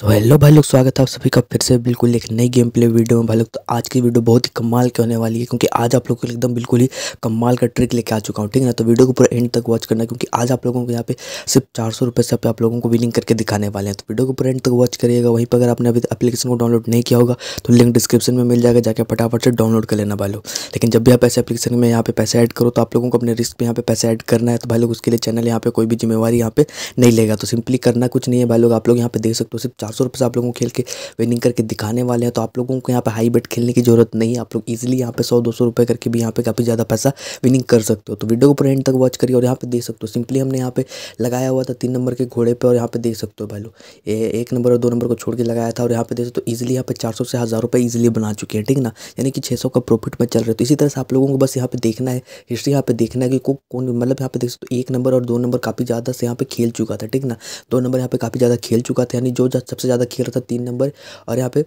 सो so, hello भाई लोग स्वागत है आप सभी का फिर से बिल्कुल एक नई गेम प्ले वीडियो में भाई लोग तो आज की वीडियो बहुत ही कमाल की होने वाली है क्योंकि आज आप लोगों को एकदम बिल्कुल ही कमाल का ट्रिक लेके आ चुका हूँ ठीक है ना तो वीडियो को पूरा एंड तक वॉच करना क्योंकि आज आप लोगों को यहाँ पे सिर्फ चार सौ रुपये से आप लोगों को विनिंग करके दिखाने वाले हैं तो वीडियो को पूरा एंड तक वॉच करिएगा वहीं पर अगर आपने अभी अपलीकेशन को डाउनलोड नहीं किया होगा तो लिंक डिस्क्रिप्शन में मिल जाएगा जाकर फटाफट से डाउनलोड कर लेना भाई लोग लेकिन जब भी आप ऐसे अपलीकेशन में यहाँ पे पैसे ऐड करो तो आप लोगों को अपने रिस्क पर यहाँ पे पैसे ऐड करना है तो भाई लोग उसके लिए चैनल यहाँ पे कोई भी जिम्मेवारी यहाँ पे नहीं लेगा तो सिंपली करना कुछ नहीं है भाई लोग आप लोग यहाँ पे देख सकते हो सिर्फ चार सौ रुपये से आप लोगों को खेल के विनिंग करके दिखाने वाले हैं तो आप लोगों को यहाँ पर हाई बेट खेलने की जरूरत नहीं है आप लोग ईजिली यहाँ पे सौ दो सौ रुपये करके भी यहाँ पे काफ़ी ज़्यादा पैसा विनिंग कर सकते हो तो वीडियो को पूरा एंड तक वॉच करिए और यहाँ पे देख सकते हो सिंपली हमने यहाँ पे लगाया हुआ था तीन नंबर के घोड़े पर और यहाँ पे देख सकते हो भैलो एक नंबर और दो नंबर को छोड़ के लगाया था और यहाँ पे देख सकते हो ईजिली यहाँ पे चार से हज़ार रुपये ईजिली बना चुके हैं ठीक ना यानी कि छः का प्रॉफिट में चल रहे तो इसी तरह से आप लोगों को बस यहाँ पे देखना है हिस्ट्री यहाँ पे देखना है कि कौन मतलब यहाँ पे देख सकते हो एक नंबर और दो नंबर काफ़ी ज़्यादा से यहाँ पे खेल चुका था ठीक ना दो नंबर यहाँ पे काफ़ी ज़्यादा खेल चुका था यानी जो सबसे ज़्यादा खेल रहा था तीन नंबर और यहाँ पे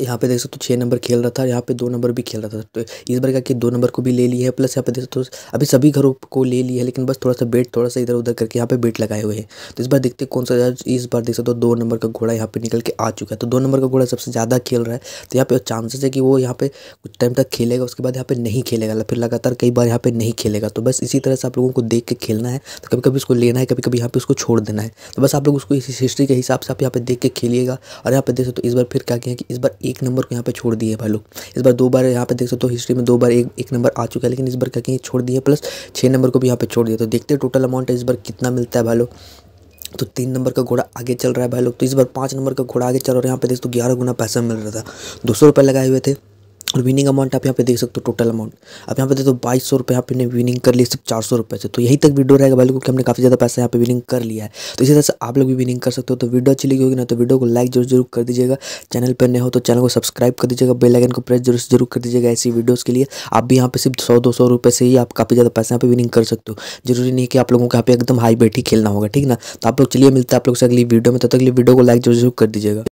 यहाँ पे देख सकते हो तो छः नंबर खेल रहा था यहाँ पे दो नंबर भी खेल रहा था तो इस बार क्या कि दो नंबर को भी ले लिया है प्लस यहाँ पे देख सकते हो तो अभी सभी घरों को ले लिया है लेकिन बस थोड़ा सा बेट थोड़ा सा इधर उधर करके यहाँ पे बेट लगाए हुए हैं तो इस बार देखते कौन सा इस बार देख सकते हो तो दो नंबर का घोड़ा यहाँ पर निकल के आ चुका है तो दो नंबर का घोड़ा सबसे ज़्यादा खेल रहा है तो यहाँ पे चांसेस है कि वो यहाँ पे कुछ टाइम तक खेलेगा उसके बाद यहाँ पर नहीं खेलेगा फिर लगातार कई बार यहाँ पे नहीं खेलेगा तो बस इसी तरह से आप लोगों को देख के खेलना है तो कभी कभी उसको लेना है कभी कभी यहाँ पे उसको छोड़ देना है तो बस आप लोग उसको इस हिस्ट्री के हिसाब से आप यहाँ पर देख के खेलिएगा और यहाँ पर देख सकते हो इस बार फिर क्या किया कि इस बार एक नंबर को यहाँ पे छोड़ दिया भालू इस बार दो बार यहाँ पे देख सकते हो तो हिस्ट्री में दो बार एक एक नंबर आ चुका है लेकिन इस बार क्या कहीं छोड़ दिया प्लस छः नंबर को भी यहाँ पे छोड़ दिया तो देखते हैं टोटल अमाउंट इस बार कितना मिलता है भालू तो तीन नंबर का घोड़ा आगे चल रहा है भाई लोग तो इस बार पाँच नंबर का घोड़ा आगे चल रहा है यहाँ पे देख तो ग्यारह गुना पैसा मिल रहा था दो सौ रुपये लगाए हुए थे और विनिंग अमाउंट आप यहाँ पे देख सकते हो टोटल अमाउंट आप यहाँ पे देखो बाईस सौ रुपये यहाँ पे विनिंग कर ली सिर्फ चार सौ रुपये से तो यहीं तक वीडियो रहेगा भाई क्योंकि हमने काफ़ी ज़्यादा पैसा यहाँ पे विनिंग कर लिया है तो इसी तरह से आप लोग भी विनिंग कर सकते हो तो वीडियो अच्छी लगी होगी ना तो वीडियो को लाइक जरूर जरूर कर दीजिएगा चैनल पर नहीं हो तो चैनल को सब्सक्राइब कर दीजिएगा बेलाइकन को प्रेस जरूर जरूर कर दीजिएगा ऐसी वीडियोज़ के लिए आप भी यहाँ पे सिर्फ सौ दो सौ रुपये से ही आप काफ़ी ज़्यादा पैसा यहाँ पे विनिंग कर सकते हो जरूरी नहीं कि आप लोगों को यहाँ पे एकदम हाई बैठी खेलना होगा ठीक ना तो आप लोग चलिए मिलते हैं आप लोग से अगली वीडियो में तब तक अगली वीडियो को लाइक जरूर जरूर कर दीजिएगा